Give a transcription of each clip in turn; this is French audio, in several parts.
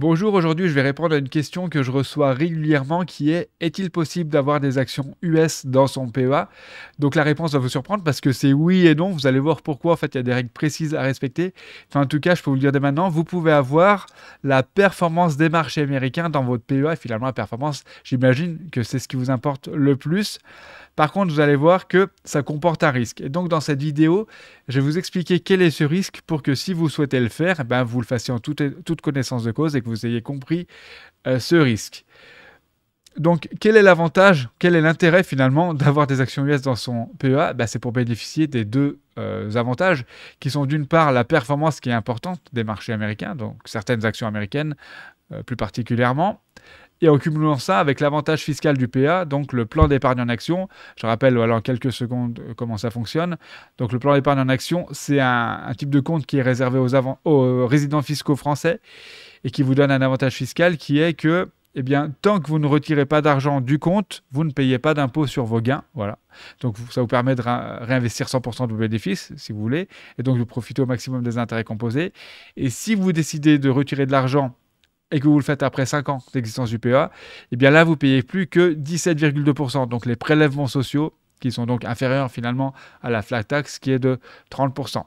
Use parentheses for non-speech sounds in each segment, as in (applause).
Bonjour, aujourd'hui je vais répondre à une question que je reçois régulièrement qui est est-il possible d'avoir des actions US dans son PEA Donc la réponse va vous surprendre parce que c'est oui et non, vous allez voir pourquoi en fait il y a des règles précises à respecter. Enfin en tout cas, je peux vous dire dès maintenant, vous pouvez avoir la performance des marchés américains dans votre PEA et finalement la performance, j'imagine que c'est ce qui vous importe le plus. Par contre, vous allez voir que ça comporte un risque. Et donc dans cette vidéo, je vais vous expliquer quel est ce risque pour que si vous souhaitez le faire, eh ben, vous le fassiez en toute, connaissance de cause et vous ayez compris euh, ce risque. Donc, quel est l'avantage, quel est l'intérêt finalement d'avoir des actions US dans son PEA ben, C'est pour bénéficier des deux euh, avantages qui sont d'une part la performance qui est importante des marchés américains, donc certaines actions américaines euh, plus particulièrement, et en cumulant ça avec l'avantage fiscal du PEA, donc le plan d'épargne en action. Je rappelle alors en quelques secondes comment ça fonctionne. Donc le plan d'épargne en action, c'est un, type de compte qui est réservé aux résidents fiscaux français et qui vous donne un avantage fiscal qui est que eh bien, tant que vous ne retirez pas d'argent du compte, vous ne payez pas d'impôt sur vos gains. Voilà. Donc, ça vous permet de réinvestir 100% de vos bénéfices, si vous voulez, et donc de profiter au maximum des intérêts composés. Et si vous décidez de retirer de l'argent et que vous le faites après 5 ans d'existence du PEA, eh bien là, vous payez plus que 17,2%. Donc, les prélèvements sociaux, qui sont donc inférieurs finalement à la flat tax, qui est de 30%.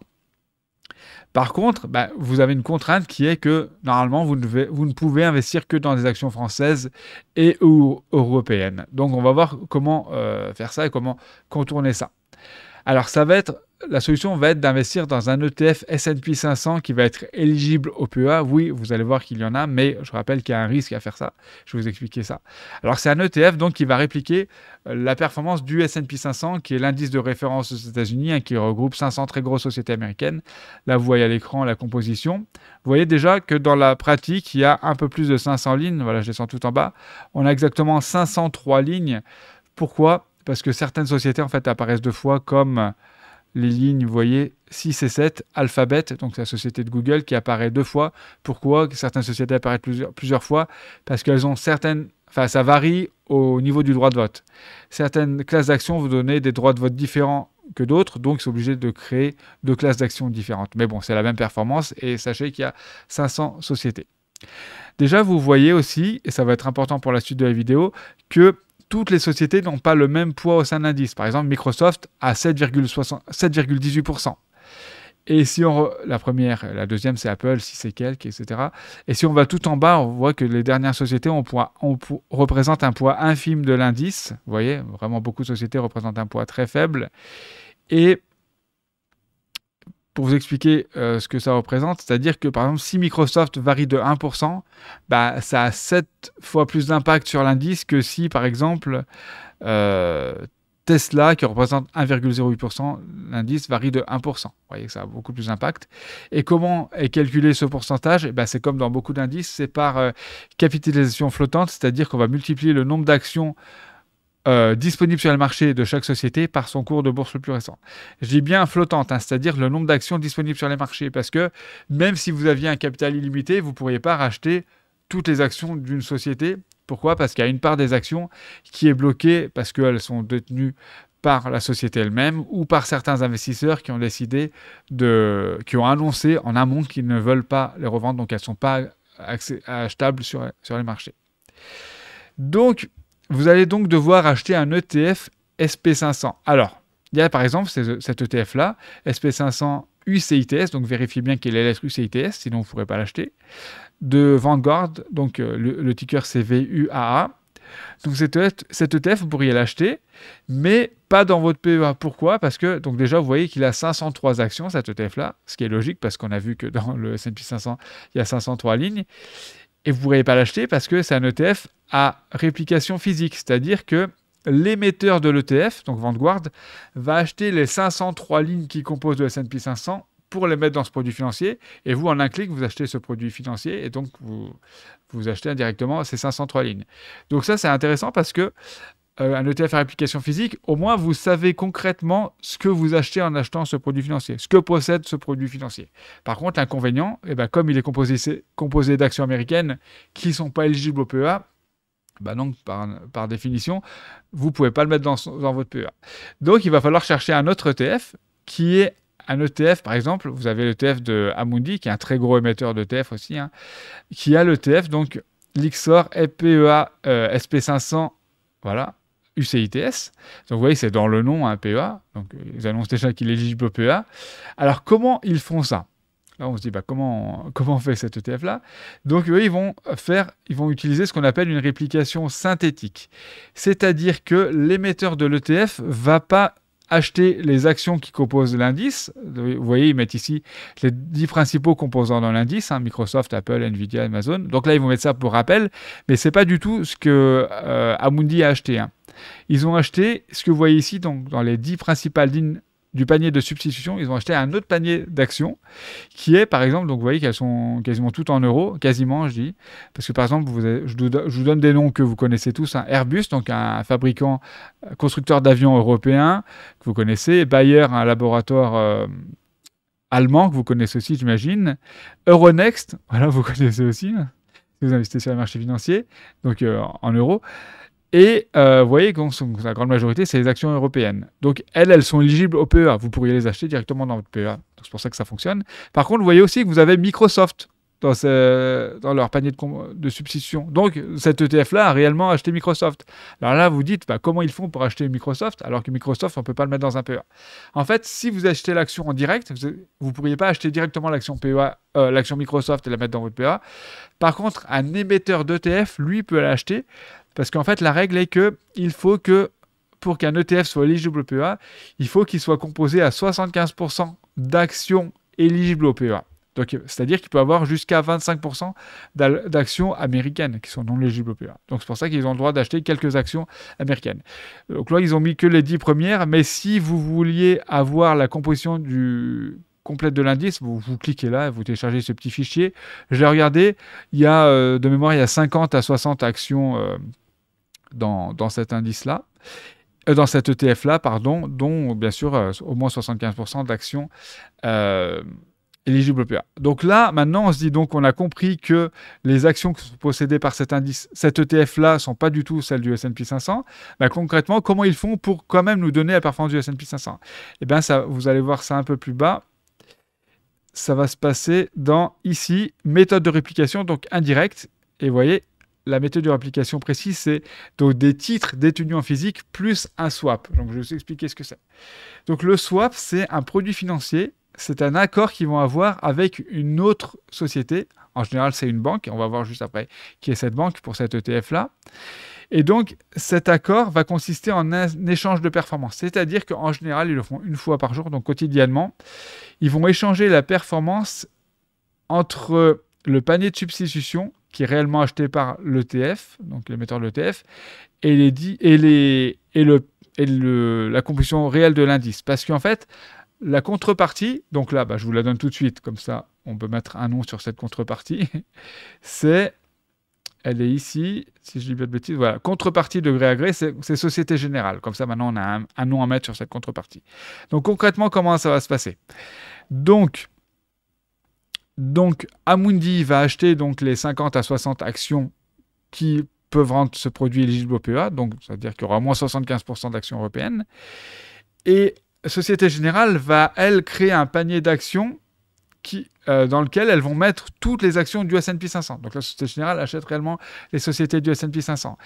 Par contre, bah, vous avez une contrainte qui est que normalement, vous ne, pouvez investir que dans des actions françaises et ou européennes. Donc, on va voir comment euh, faire ça et comment contourner ça. Alors, ça va être la solution va être d'investir dans un ETF S&P 500 qui va être éligible au PEA. Oui, vous allez voir qu'il y en a, mais je rappelle qu'il y a un risque à faire ça. Je vais vous expliquer ça. Alors c'est un ETF donc qui va répliquer euh, la performance du S&P 500, qui est l'indice de référence aux États-Unis, hein, qui regroupe 500 très grosses sociétés américaines. Là, vous voyez à l'écran la composition. Vous voyez déjà que dans la pratique, il y a un peu plus de 500 lignes. Voilà, je descends tout en bas. On a exactement 503 lignes. Pourquoi Parce que certaines sociétés en fait apparaissent deux fois comme les lignes, vous voyez, 6 et 7, Alphabet, donc la société de Google qui apparaît deux fois. Pourquoi certaines sociétés apparaissent plusieurs, plusieurs fois Parce qu'elles ont certaines... Enfin, ça varie au niveau du droit de vote. Certaines classes d'actions vous donnent des droits de vote différents que d'autres, donc ils sont obligés de créer deux classes d'actions différentes. Mais bon, c'est la même performance et sachez qu'il y a 500 sociétés. Déjà, vous voyez aussi, et ça va être important pour la suite de la vidéo, que toutes les sociétés n'ont pas le même poids au sein de l'indice. Par exemple, Microsoft a 7,18%. Et si on la première, la deuxième, c'est Apple, si c'est quelques, etc. Et si on va tout en bas, on voit que les dernières sociétés ont représentent un poids infime de l'indice. Vous voyez, vraiment beaucoup de sociétés représentent un poids très faible. Et pour vous expliquer euh, ce que ça représente, c'est-à-dire que par exemple, si Microsoft varie de 1%, bah, ça a 7 fois plus d'impact sur l'indice que si par exemple euh, Tesla, qui représente 1,08%, l'indice varie de 1%. Vous voyez que ça a beaucoup plus d'impact. Et comment est calculé ce pourcentage eh Ben C'est comme dans beaucoup d'indices, c'est par euh, capitalisation flottante, c'est-à-dire qu'on va multiplier le nombre d'actions euh, disponible sur le marché de chaque société par son cours de bourse le plus récent. Je dis bien flottante, hein, c'est-à-dire le nombre d'actions disponibles sur les marchés, parce que même si vous aviez un capital illimité, vous ne pourriez pas racheter toutes les actions d'une société. Pourquoi Parce qu'il y a une part des actions qui est bloquée parce qu'elles sont détenues par la société elle-même ou par certains investisseurs qui ont décidé de, qui ont annoncé en amont qu'ils ne veulent pas les revendre, donc elles ne sont pas achetables sur, sur les marchés. Donc, vous allez donc devoir acheter un ETF SP500. Alors, il y a par exemple cet ETF-là, SP500 UCITS, donc vérifiez bien qu'il est UCITS, sinon vous ne pourrez pas l'acheter, de Vanguard, donc euh, le, ticker ticker CVUAA. Donc cet ETF, cet e vous pourriez l'acheter, mais pas dans votre PEA. Pourquoi Parce que donc déjà, vous voyez qu'il a 503 actions, cet ETF-là, ce qui est logique parce qu'on a vu que dans le S&P 500, il y a 503 lignes et vous ne pourrez pas l'acheter parce que c'est un ETF à réplication physique, c'est-à-dire que l'émetteur de l'ETF, donc Vanguard, va acheter les 503 lignes qui composent le S&P 500 pour les mettre dans ce produit financier. Et vous, en un clic, vous achetez ce produit financier et donc vous, vous achetez indirectement ces 503 lignes. Donc ça, c'est intéressant parce que euh, un ETF à réplication physique, au moins vous savez concrètement ce que vous achetez en achetant ce produit financier, ce que possède ce produit financier. Par contre, l'inconvénient, eh ben, comme il est composé, composé d'actions américaines qui ne sont pas éligibles au PEA, bah donc, par, définition, vous ne pouvez pas le mettre dans, votre PEA. Donc, il va falloir chercher un autre ETF qui est un ETF, par exemple, vous avez l'ETF de Amundi, qui est un très gros émetteur d'ETF aussi, hein, qui a l'ETF, donc l'XOR PEa SP500, voilà, UCITS. Donc vous voyez, c'est dans le nom un hein, PEA. Donc ils annoncent déjà qu'il est éligible au PEA. Alors comment ils font ça Là, on se dit bah, comment, comment on fait cet ETF-là Donc ils vont, faire, ils vont utiliser ce qu'on appelle une réplication synthétique. C'est-à-dire que l'émetteur de l'ETF va pas acheter les actions qui composent l'indice. Vous voyez, ils mettent ici les 10 principaux composants dans l'indice, hein, Microsoft, Apple, Nvidia, Amazon. Donc là, ils vont mettre ça pour rappel, mais ce n'est pas du tout ce que euh, Amundi a acheté. Hein. Ils ont acheté ce que vous voyez ici, donc dans les 10 principales lignes du panier de substitution, ils ont acheté un autre panier d'actions qui est par exemple, donc vous voyez qu'elles sont quasiment toutes en euros, quasiment je dis, parce que par exemple, vous je, vous donne des noms que vous connaissez tous, hein. Airbus, donc un fabricant, euh, constructeur d'avions européen que vous connaissez, Bayer, un laboratoire euh, allemand que vous connaissez aussi, j'imagine, Euronext, (laughs) voilà, vous connaissez aussi, hein, si vous investissez sur les marchés financiers, donc euh, en euros. Et euh, vous voyez que la grande majorité, c'est les actions européennes. Donc elles, elles sont éligibles au PEA. Vous pourriez les acheter directement dans votre PEA. C'est pour ça que ça fonctionne. Par contre, vous voyez aussi que vous avez Microsoft dans, leur panier de, substitution. Donc, cet ETF-là a réellement acheté Microsoft. Alors là, vous dites, bah, comment ils font pour acheter Microsoft alors que Microsoft, on ne peut pas le mettre dans un PEA. En fait, si vous achetez l'action en direct, vous ne pourriez pas acheter directement e euh, l'action Microsoft et la mettre dans votre PEA. Par contre, un émetteur d'ETF, lui, peut l'acheter parce qu'en fait, la règle est que il faut que pour qu'un ETF soit éligible au PEA, il faut qu'il soit composé à 75% d'actions éligibles au PEA c'est-à-dire qu'il peut avoir jusqu'à 25% d'actions américaines qui sont non légibles au PEA. Donc, c'est pour ça qu'ils ont le droit d'acheter quelques actions américaines. Donc là, ils ont mis que les 10 premières, mais si vous vouliez avoir la composition du complète de l'indice, vous, cliquez là, vous téléchargez ce petit fichier. Je l'ai regardé, il y a, euh, de mémoire, il y a 50 à 60 actions euh, dans, cet indice-là euh, dans cet ETF-là, pardon, dont bien sûr au moins 75% d'actions éligible au Donc là, maintenant, on se dit donc on a compris que les actions qui sont possédées par cet indice, cet ETF-là, sont pas du tout celles du S&P 500. Bah, concrètement, comment ils font pour quand même nous donner la performance du S&P 500 Eh bien, ça, vous allez voir ça un peu plus bas. Ça va se passer dans ici méthode de réplication, donc indirecte. Et vous voyez, la méthode de réplication précise, c'est donc des titres détenus en physique plus un swap. Donc, je vais vous expliquer ce que c'est. Donc, le swap, c'est un produit financier c'est un accord qu'ils vont avoir avec une autre société. En général, c'est une banque, on va voir juste après qui est cette banque pour cet ETF-là. Et donc, cet accord va consister en un échange de performance. C'est-à-dire qu'en général, ils le font une fois par jour, donc quotidiennement. Ils vont échanger la performance entre le panier de substitution qui est réellement acheté par l'ETF, donc l'émetteur de l'ETF, et, les, et, les, et, le, et le, la composition réelle de l'indice. Parce qu'en fait, la contrepartie, donc là, bah, je vous la donne tout de suite, comme ça, on peut mettre un nom sur cette contrepartie. (laughs) c'est, elle est ici, si je dis bien de bêtises, voilà, contrepartie de gré à gré, c'est Société Générale. Comme ça, maintenant, on a un, nom à mettre sur cette contrepartie. Donc, concrètement, comment ça va se passer Donc, donc, Amundi va acheter donc les 50 à 60 actions qui peuvent rendre ce produit éligible au PEA, donc c'est-à-dire qu'il y aura au moins 75% d'actions européennes. Et Société Générale va, elle, créer un panier d'actions euh, dans lequel elles vont mettre toutes les actions du S&P 500. Donc la Société Générale achète réellement les sociétés du S&P 500.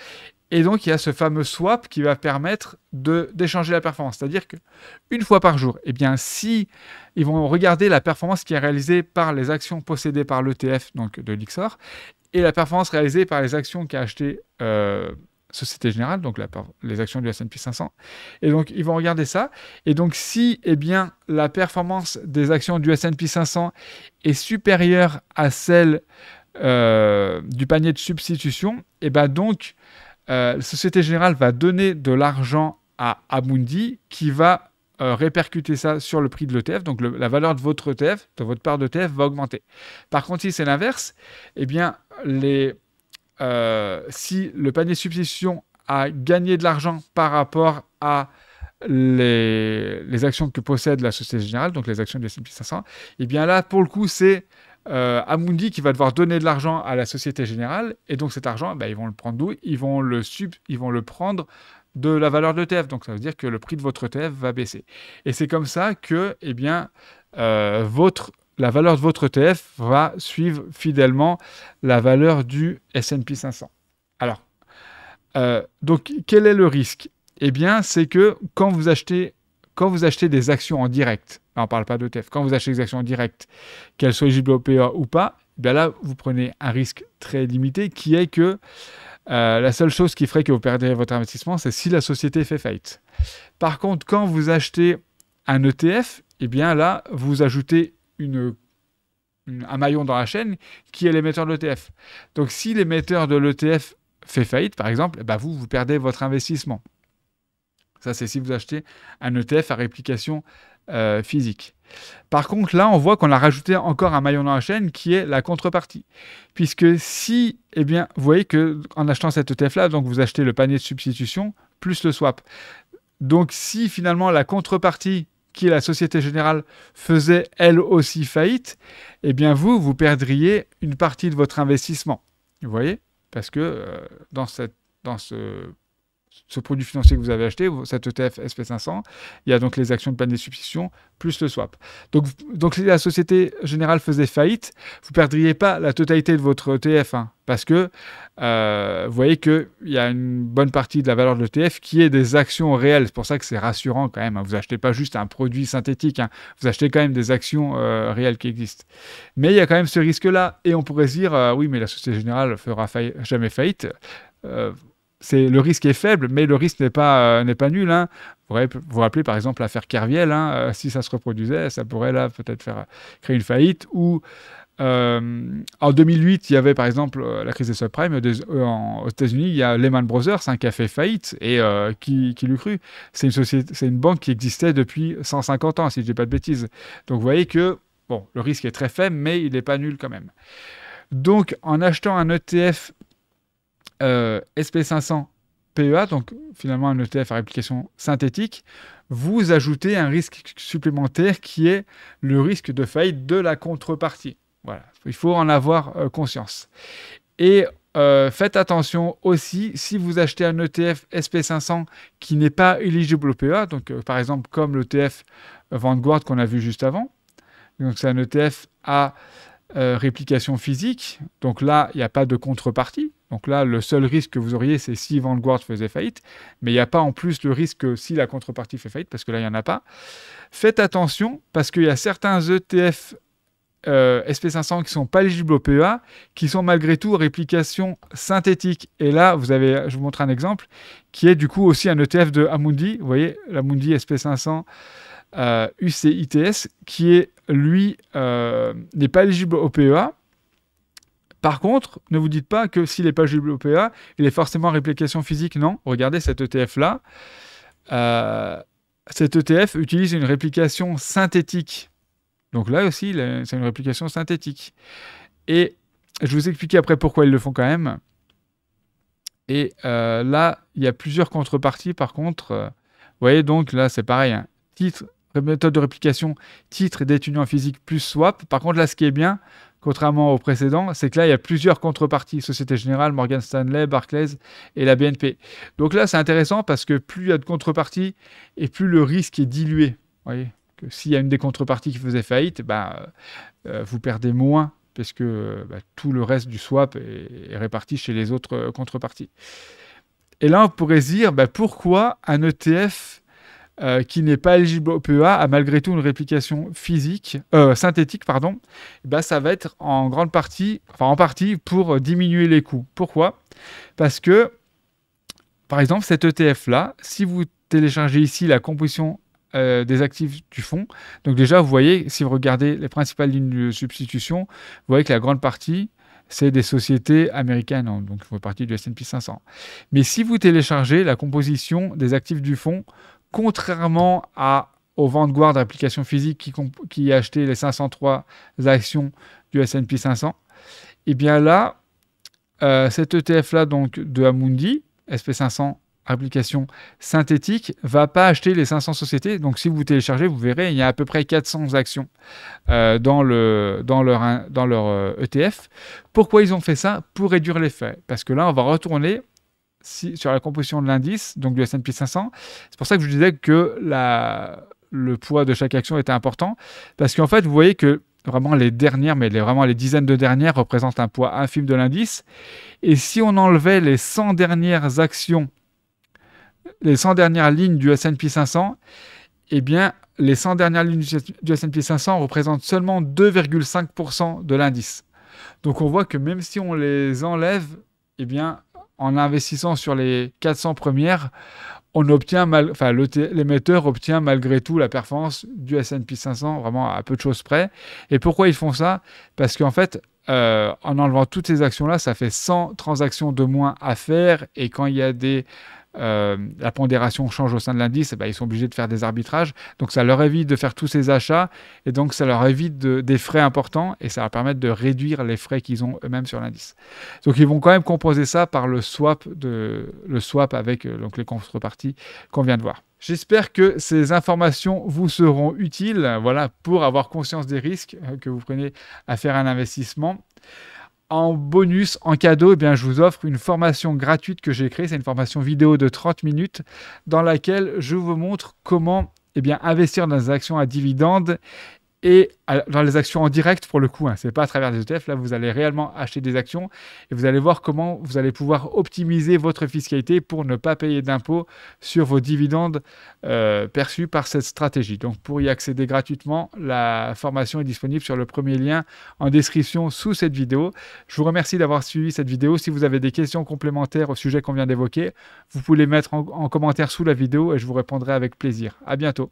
Et donc il y a ce fameux swap qui va permettre d'échanger la performance. C'est-à-dire qu'une fois par jour, eh bien, si ils vont regarder la performance qui est réalisée par les actions possédées par l'ETF, donc de l'IXOR, et la performance réalisée par les actions qu'a achetées euh, Société Générale, donc la, les actions du S&P 500. Et donc, ils vont regarder ça. Et donc, si eh bien, la performance des actions du S&P 500 est supérieure à celle euh, du panier de substitution, et eh ben donc, euh, Société Générale va donner de l'argent à Abundi, qui va euh, répercuter ça sur le prix de l'ETF, donc la valeur de votre ETF, de votre part d'ETF va augmenter. Par contre, si c'est l'inverse, eh bien, les euh, si le panier substitution a gagné de l'argent par rapport à les, les, actions que possède la Société Générale, donc les actions de S&P 500, et bien là, pour le coup, c'est euh, Amundi qui va devoir donner de l'argent à la Société Générale, et donc cet argent, bah, ils vont le prendre d'où ils, vont le ils vont le prendre de la valeur de l'ETF, donc ça veut dire que le prix de votre e TF va baisser. Et c'est comme ça que, eh bien, euh, votre la valeur de votre ETF va suivre fidèlement la valeur du S&P 500. Alors, euh, donc quel est le risque Eh bien, c'est que quand vous achetez quand vous achetez des actions en direct, on ne parle pas d'ETF, quand vous achetez des actions en direct, qu'elles soient éligibles au ou pas, eh bien là, vous prenez un risque très limité qui est que euh, la seule chose qui ferait que vous perdiez votre investissement, c'est si la société fait faillite. Par contre, quand vous achetez un ETF, eh bien là, vous ajoutez une un maillon dans la chaîne qui est l'émetteur de l'ETF. Donc si l'émetteur de l'ETF fait faillite, par exemple, bah vous, vous perdez votre investissement. Ça, c'est si vous achetez un ETF à réplication euh, physique. Par contre, là, on voit qu'on a rajouté encore un maillon dans la chaîne qui est la contrepartie. Puisque si, eh bien, vous voyez que en achetant cet ETF-là, donc vous achetez le panier de substitution plus le swap. Donc si finalement la contrepartie qui la Société Générale, faisait elle aussi faillite, eh bien vous, vous perdriez une partie de votre investissement. Vous voyez Parce que euh, dans, cette, dans ce ce produit financier que vous avez acheté, cet ETF SP500. Il y a donc les actions de panne des substitutions plus le swap. Donc, donc si la Société Générale faisait faillite, vous ne perdriez pas la totalité de votre ETF hein, parce que euh, vous voyez qu'il y a une bonne partie de la valeur de l'ETF qui est des actions réelles. C'est pour ça que c'est rassurant quand même. Hein. Vous n'achetez pas juste un produit synthétique, hein. vous achetez quand même des actions euh, réelles qui existent. Mais il y a quand même ce risque-là et on pourrait se dire euh, oui, mais la Société Générale ne fera jamais faillite le risque est faible, mais le risque n'est pas, euh, nul. Hein. Vous vous rappelez par exemple l'affaire Kerviel, hein, euh, si ça se reproduisait, ça pourrait là peut-être faire euh, créer une faillite ou en 2008, il y avait par exemple la crise des subprimes aux États-Unis. Il y a Lehman Brothers hein, qui a fait faillite et qui, qui l'eût cru. C'est une banque qui existait depuis 150 ans, si je ne dis pas de bêtises. Donc vous voyez que bon, le risque est très faible, mais il n'est pas nul quand même. Donc en achetant un ETF euh, SP500 PEA, e donc finalement un ETF à réplication synthétique, vous ajoutez un risque supplémentaire qui est le risque de faillite de la contrepartie. Voilà, il faut en avoir euh, conscience. Et euh, faites attention aussi si vous achetez un ETF SP500 qui n'est pas éligible au PEA, donc par exemple comme l'ETF Vanguard qu'on a vu juste avant. Donc c'est un ETF à réplication physique, donc là il n'y a pas de contrepartie. Donc là, le seul risque que vous auriez, c'est si Vanguard faisait faillite, mais il n'y a pas en plus le risque que si la contrepartie fait faillite, parce que là, il n'y en a pas. Faites attention, parce qu'il y a certains ETF euh, SP500 qui sont pas éligibles au PEA, qui sont malgré tout réplications synthétiques. Et là, vous avez, je vous montre un exemple, qui est du coup aussi un ETF de Amundi, vous voyez, l'Amundi SP500 UCITS, euh, qui est, lui, euh, n'est pas éligible au PEA, par contre, ne vous dites pas que s'il n'est pas JWPA, il est forcément réplication physique. Non, regardez cet ETF-là. Euh, cet ETF utilise une réplication synthétique. Donc là aussi, c'est une réplication synthétique. Et je vous explique après pourquoi ils le font quand même. Et euh, là, il y a plusieurs contreparties par contre. Euh, vous voyez donc là, c'est pareil. Hein. Titre méthode de réplication titre d'étudiant en physique plus swap. Par contre, là, ce qui est bien, contrairement au précédent, c'est que là, il y a plusieurs contreparties Société Générale, Morgan Stanley, Barclays et la BNP. Donc là, c'est intéressant parce que plus il y a de contreparties et plus le risque est dilué. Vous voyez que s'il y a une des contreparties qui faisait faillite, bah, euh, euh, vous perdez moins parce que bah, tout le reste du swap est, réparti chez les autres euh, contreparties. Et là, on pourrait se dire bah, pourquoi un ETF euh, qui n'est pas éligible au PEA a malgré tout une réplication physique, euh, synthétique, pardon, bah ça va être en grande partie, enfin en partie pour diminuer les coûts. Pourquoi Parce que, par exemple, cet ETF-là, si vous téléchargez ici la composition euh, des actifs du fonds, donc déjà vous voyez, si vous regardez les principales lignes de substitution, vous voyez que la grande partie, c'est des sociétés américaines, hein, donc vous font partie du S&P 500. Mais si vous téléchargez la composition des actifs du fonds, contrairement à, aux Vanguard d'applications physiques qui, qui acheté les 503 actions du S&P 500, et bien là, euh, cet ETF-là donc de Amundi, SP500 application synthétique, va pas acheter les 500 sociétés. Donc si vous téléchargez, vous verrez, il y a à peu près 400 actions euh, dans, le, dans leur, dans leur ETF. Euh, e Pourquoi ils ont fait ça Pour réduire les Parce que là, on va retourner sur la composition de l'indice, donc du S&P 500. C'est pour ça que je disais que le poids de chaque action était important, parce qu'en fait, vous voyez que vraiment les dernières, mais les, vraiment les dizaines de dernières représentent un poids infime de l'indice. Et si on enlevait les 100 dernières actions, les 100 dernières lignes du S&P 500, eh bien, les 100 dernières lignes du S&P 500 représentent seulement 2,5% de l'indice. Donc on voit que même si on les enlève, eh bien, en investissant sur les 400 premières, on obtient enfin, l'émetteur obtient malgré tout la performance du S&P 500 vraiment à peu de choses près. Et pourquoi ils font ça Parce qu'en fait, euh, en enlevant toutes ces actions-là, ça fait 100 transactions de moins à faire. Et quand il y a des euh, la pondération change au sein de l'indice, eh ben, ils sont obligés de faire des arbitrages. Donc ça leur évite de faire tous ces achats et donc ça leur évite des frais importants et ça leur permet de réduire les frais qu'ils ont eux-mêmes sur l'indice. Donc ils vont quand même composer ça par le swap, avec euh, les contreparties qu'on vient de voir. J'espère que ces informations vous seront utiles voilà, pour avoir conscience des risques euh, que vous prenez à faire un investissement. En bonus, en cadeau, eh bien, je vous offre une formation gratuite que j'ai créée. C'est une formation vidéo de 30 minutes dans laquelle je vous montre comment eh bien, investir dans des actions à dividendes et dans les actions en direct pour le coup. Hein. c'est Ce n'est pas à travers des ETF. Là, vous allez réellement acheter des actions et vous allez voir comment vous allez pouvoir optimiser votre fiscalité pour ne pas payer d'impôts sur vos dividendes euh, perçus par cette stratégie. Donc, pour y accéder gratuitement, la formation est disponible sur le premier lien en description sous cette vidéo. Je vous remercie d'avoir suivi cette vidéo. Si vous avez des questions complémentaires au sujet qu'on vient d'évoquer, vous pouvez les mettre en, en commentaire sous la vidéo et je vous répondrai avec plaisir. À bientôt.